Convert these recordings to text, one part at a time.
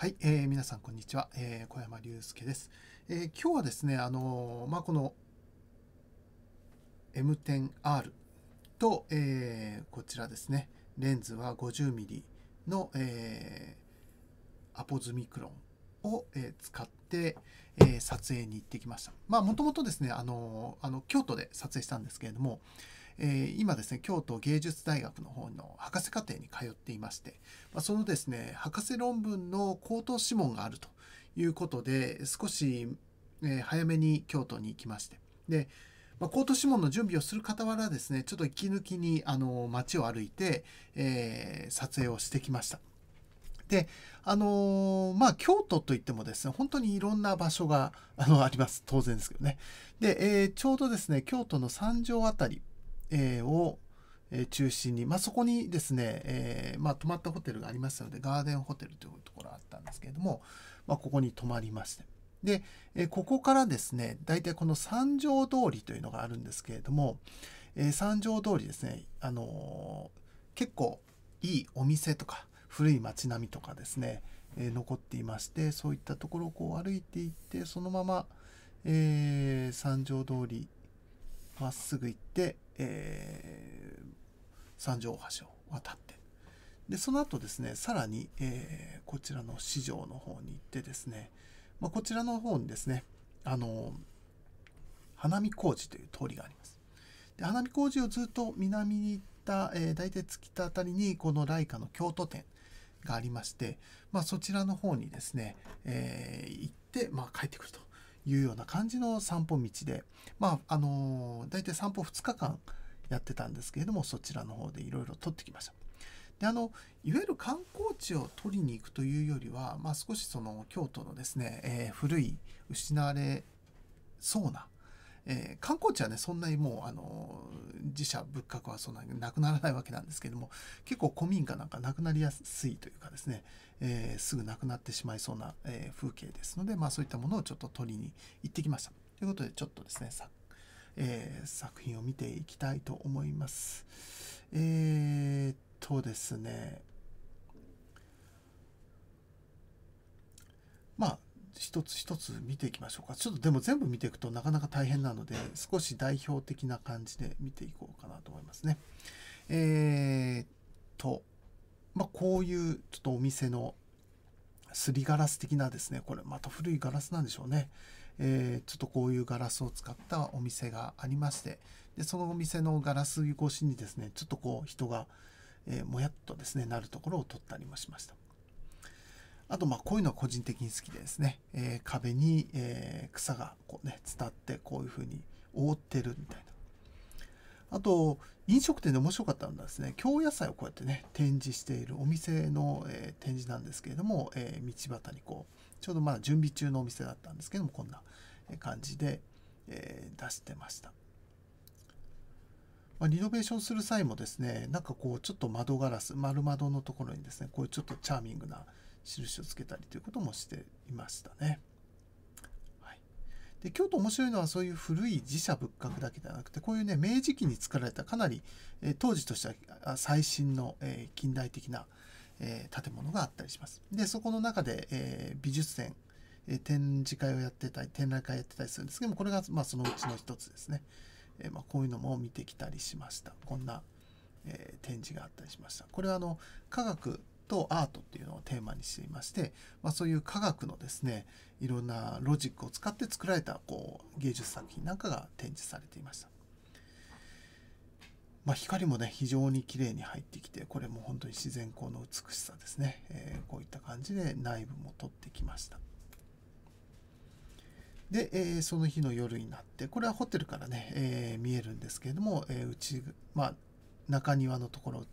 はい、えー、皆さんこんにちは、えー、小山隆介です、えー、今日はですね、あのー、まあ、この M10R と、えこちらですね、レンズは 50mm の、えアポズミクロンを、え使って、え撮影に行ってきました。まあ、もともとですね、あのあの京都で撮影したんですけれども、え今ですね、京都芸術大学の方の博士課程に通っていまして、まそのですね、博士論文の口頭諮問があるということで、少し、え早めに京都に行きまして、で、まあ、口頭諮問の準備をする傍らですね、ちょっと息抜きに、あの、街を歩いて、えー、撮影をしてきました。で、あのー、まあ、京都といってもですね、本当にいろんな場所が、あの、あります。当然ですけどね。で、えー、ちょうどですね、京都の三条辺り、を中心に、まあ、そこにですね、えー、まあ、泊まったホテルがありましたので、ガーデンホテルというところがあったんですけれども、まあ、ここに泊まりまして。で、えここからですね、大体この三条通りというのがあるんですけれども、えー、三条通りですね、あの結構いいお店とか、古い街並みとかですね、え残っていまして、そういったところをこう歩いていって、そのまま、え三条通り、まっすぐ行って、えー、三条大橋を渡って、で、その後ですね、さらに、えー、こちらの市場の方に行ってですね、まあ、こちらの方にですね、あの、花見工事という通りがあります。で花見工事をずっと南に行った、えー、大体月田辺りに、このライカの京都店がありまして、まあ、そちらの方にですね、えー、行って、まあ、帰ってくると。いうような感じの散歩道で、まあ、あのー、大体散歩2日間やってたんですけれども、そちらの方でいろいろ撮ってきました。であのいわゆる観光地を取りに行くというよりは、まあ、少しその京都のですね、えー、古い失われそうな、えー、観光地はねそんなにもうあの自社仏閣はそんなになくならないわけなんですけども結構古民家なんかなくなりやすいというかですね、えー、すぐなくなってしまいそうな、えー、風景ですので、まあ、そういったものをちょっと取りに行ってきました。ということでちょっとですね作,、えー、作品を見ていきたいと思います。えー、っとですね一つ一つ見ていきましょうかちょっとでも全部見ていくとなかなか大変なので少し代表的な感じで見ていこうかなと思いますねえー、っとまあこういうちょっとお店のすりガラス的なですねこれまた古いガラスなんでしょうねえー、ちょっとこういうガラスを使ったお店がありましてでそのお店のガラス越しにですねちょっとこう人が、えー、もやっとですねなるところを撮ったりもしましたあと、まあ、こういうのは個人的に好きですね。えー、壁に、えー、草がこうね、伝ってこういうふうに覆ってるみたいな。あと、飲食店で面白かったのはですね、京野菜をこうやってね、展示しているお店の、えー、展示なんですけれども、え道端にこう、ちょうどまだ準備中のお店だったんですけども、こんな感じで、え出してました。まリノベーションする際もですね、なんかこう、ちょっと窓ガラス、丸窓のところにですね、こういうちょっとチャーミングな印をつけたりということもしていましたね。はい、で京都面白いのはそういう古い寺社仏閣だけではなくてこういうね明治期に作られたかなり、え当時としては最新の、え近代的な、え建物があったりします。でそこの中で、え美術展え展示会をやってたり展覧会やってたりするんですけどもこれが、まあ、そのうちの一つですね、えー、まあ、こういうのも見てきたりしましたこんな、えー、展示があったりしましたこれはあの科学とアートっていうのをテーマにしていまして、まあ、そういう科学のですねいろんなロジックを使って作られたこう芸術作品なんかが展示されていました。まあ、光もね非常に綺麗に入ってきてこれも本当に自然光の美しさですね、えー、こういった感じで内部も取ってきましたで、えー、その日の夜になってこれはホテルからね、えー、見えるんですけれどもうち、まあ、中庭のところ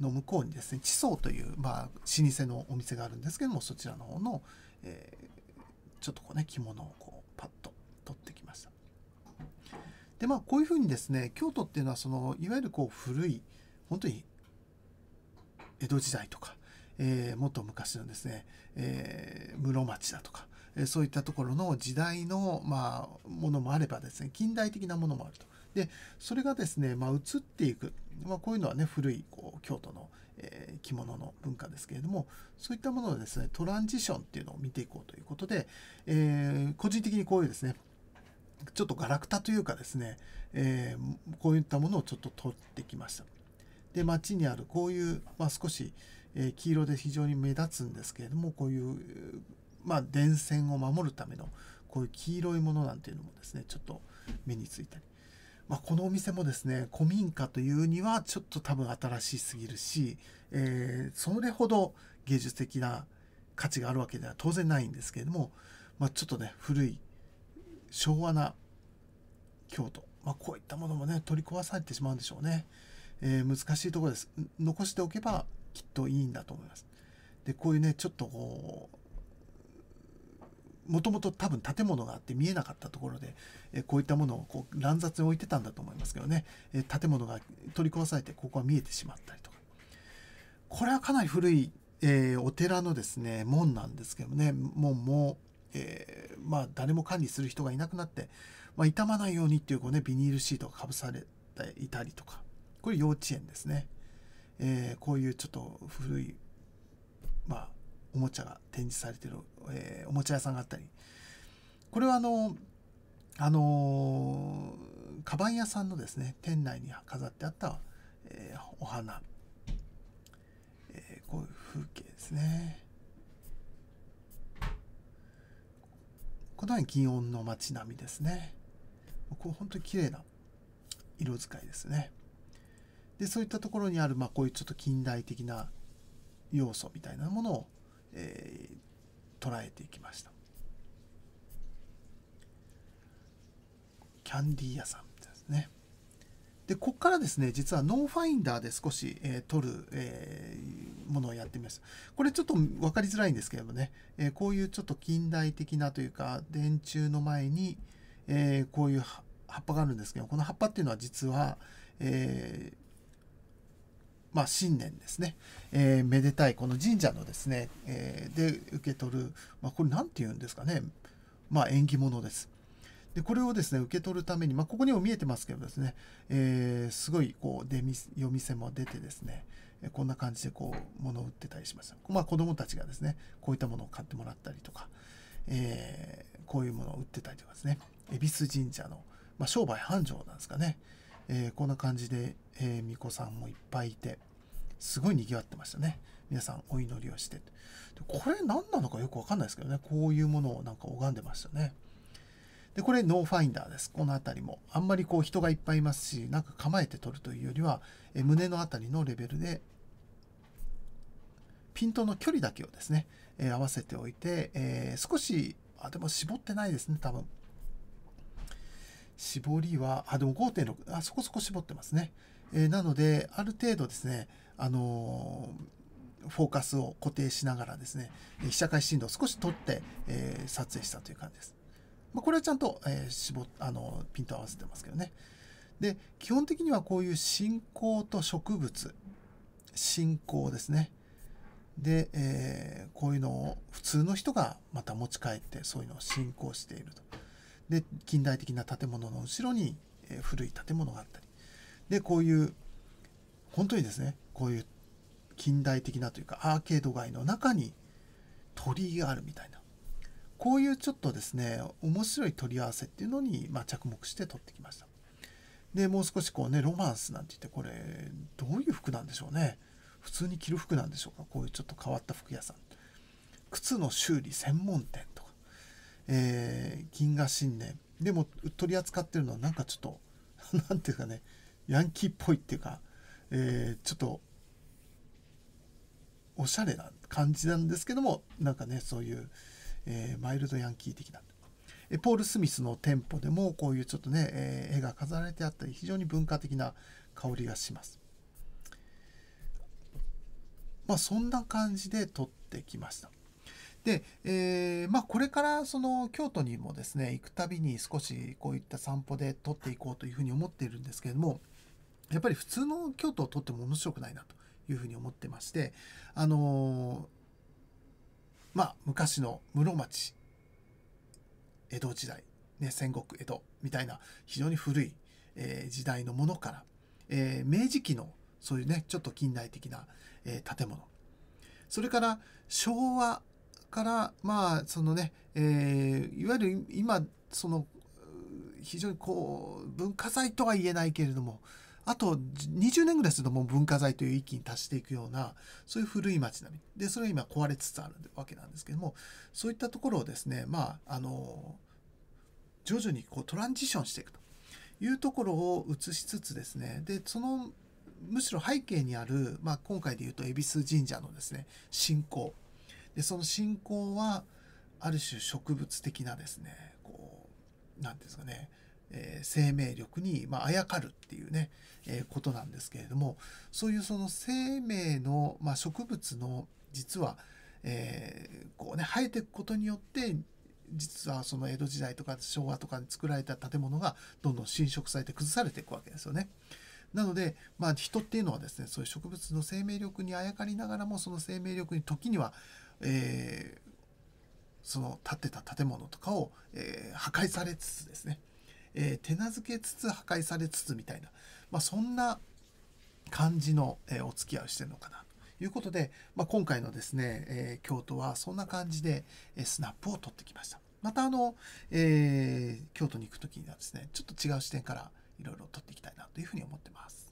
の向こうにですね地層という、まあ、老舗のお店があるんですけどもそちらの方の、えー、ちょっとこうね着物をこうパッと取ってきました。でまあこういうふうにですね京都っていうのはそのいわゆるこう古い本当に江戸時代とか、えー、もっと昔のですね、えー、室町だとか、えそういったところの時代の、まあ、ものもあればですね近代的なものもあると。でそれがですね、まあ、移っていく、まあ、こういうのはね古いこう京都の、えー、着物の文化ですけれどもそういったもののですねトランジションっていうのを見ていこうということで、えー、個人的にこういうですねちょっとガラクタというかですね、えー、こういったものをちょっと取ってきました。で町にあるこういう、まあ、少し、え黄色で非常に目立つんですけれどもこういう、まあ、電線を守るためのこういう黄色いものなんていうのもですねちょっと目についたりまあ、このお店もですね古民家というにはちょっと多分新しすぎるし、えー、それほど芸術的な価値があるわけでは当然ないんですけれども、まあ、ちょっとね古い昭和な京都、まあ、こういったものもね取り壊されてしまうんでしょうね、えー、難しいところです残しておけばきっといいんだと思いますでこういうねちょっとこうもともと多分建物があって見えなかったところで、えこういったものをこう乱雑に置いてたんだと思いますけどね、え建物が取り壊されてここは見えてしまったりとかこれはかなり古い、えー、お寺のですね門なんですけどね門も、えー、まあ誰も管理する人がいなくなって、まあ、傷まないようにっていうこう、ね、ビニールシートがかぶされていたりとかこれ幼稚園ですね、えー、こういうちょっと古い、まあ、おもちゃが展示されてるえー、おもちゃ屋さんがあったりこれはあのあのー、カバン屋さんのですね店内に飾ってあった、えー、お花、えー、こういう風景ですねこのように祇園の街並みですねこう本当に綺麗な色使いですねでそういったところにある、まあ、こういうちょっと近代的な要素みたいなものを、えー、捉えていきましたキャンディー屋さんですねでここからですね実はノーファインダーで少し、えー、取る、えー、ものをやってみましたこれちょっと分かりづらいんですけれどもね、えー、こういうちょっと近代的なというか電柱の前に、えこういう葉っぱがあるんですけどこの葉っぱっていうのは実は、えーまあ、新年ですね、えー、めでたいこの神社のですね、えー、で受け取る、まあ、これ何て言うんですかね、まあ、縁起物です。でこれをですね受け取るために、まあ、ここにも見えてますけどですね、えー、すごいこう出読店も出てですねこんな感じでこう物を売ってたりしました、まあ、子供たちがですねこういったものを買ってもらったりとか、えー、こういうものを売ってたりとかですね恵比寿神社の、まあ、商売繁盛なんですかね、えー、こんな感じで、えー、巫女さんもいっぱいいてすごい賑わってましたね。皆さんお祈りをして。これ何なのかよくわかんないですけどね。こういうものをなんか拝んでましたね。で、これノーファインダーです。この辺りも。あんまりこう人がいっぱいいますし、なんか構えて撮るというよりは、え胸の辺りのレベルで、ピントの距離だけをですね、えー、合わせておいて、えー、少し、あ、でも絞ってないですね、多分。絞りは、あ、でも5.6、あ、そこそこ絞ってますね。えー、なので、ある程度ですね、あのー、フォーカスを固定しながらですね、被写界深度を少し取って、えー、撮影したという感じです。まあ、これはちゃんと、え絞あのピント合わせてますけどね。で、基本的にはこういう信仰と植物、信仰ですね。で、えー、こういうのを普通の人がまた持ち帰ってそういうのを信仰していると。で近代的な建物の後ろに、え古い建物があったりでこういう本当にですねこういう近代的なというかアーケード街の中に鳥居があるみたいなこういうちょっとですね面白い取り合わせっていうのに、まあ、着目して撮ってきましたでもう少しこうねロマンスなんて言ってこれどういう服なんでしょうね普通に着る服なんでしょうかこういうちょっと変わった服屋さん靴の修理専門店とか、えー、銀河新年でも取り扱ってるのはなんかちょっと何 ていうかねヤンキーっぽいっていうか、えー、ちょっとおしゃれな感じなんですけどもなんかねそういう、えー、マイルドヤンキー的なえポール・スミスの店舗でもこういうちょっとね、えー、絵が飾られてあったり非常に文化的な香りがしますまあそんな感じで撮ってきましたで、えー、まあ、これからその京都にもですね行くたびに少しこういった散歩で撮っていこうというふうに思っているんですけれどもやっぱり普通の京都をとっても面白くないなというふうに思ってましてあのまあ昔の室町江戸時代、ね、戦国江戸みたいな非常に古い、えー、時代のものから、えー、明治期のそういうねちょっと近代的な、えー、建物それから昭和からまあそのね、えいわゆる今その非常にこう文化財とは言えないけれどもあと20年ぐらいするともう文化財という域に達していくようなそういう古い町並みでそれが今壊れつつあるわけなんですけどもそういったところをですねまああの徐々にこうトランジションしていくというところを映しつつですねでそのむしろ背景にある、まあ、今回でいうと恵比寿神社のですね信仰でその信仰はある種植物的なですねこう何ていうんですかねえ生命力に、まあやかるっていうね、えことなんですけれどもそういうその生命の、まあ、植物の実は、えこうね生えていくことによって実はその江戸時代とか昭和とかに作られた建物がどんどん侵食されて崩されていくわけですよね。なので、まあ、人っていうのはですねそういう植物の生命力にあやかりながらもその生命力に時には、えその建ってた建物とかを、え破壊されつつですねえー、手なずけつつ破壊されつつみたいな、まあ、そんな感じの、えー、お付き合いをしてるのかなということで、まあ、今回のですね、えー、京都はそんな感じで、えスナップを取ってきました。またあの、えー、京都に行く時にはですねちょっと違う視点からいろいろ取っていきたいなというふうに思ってます。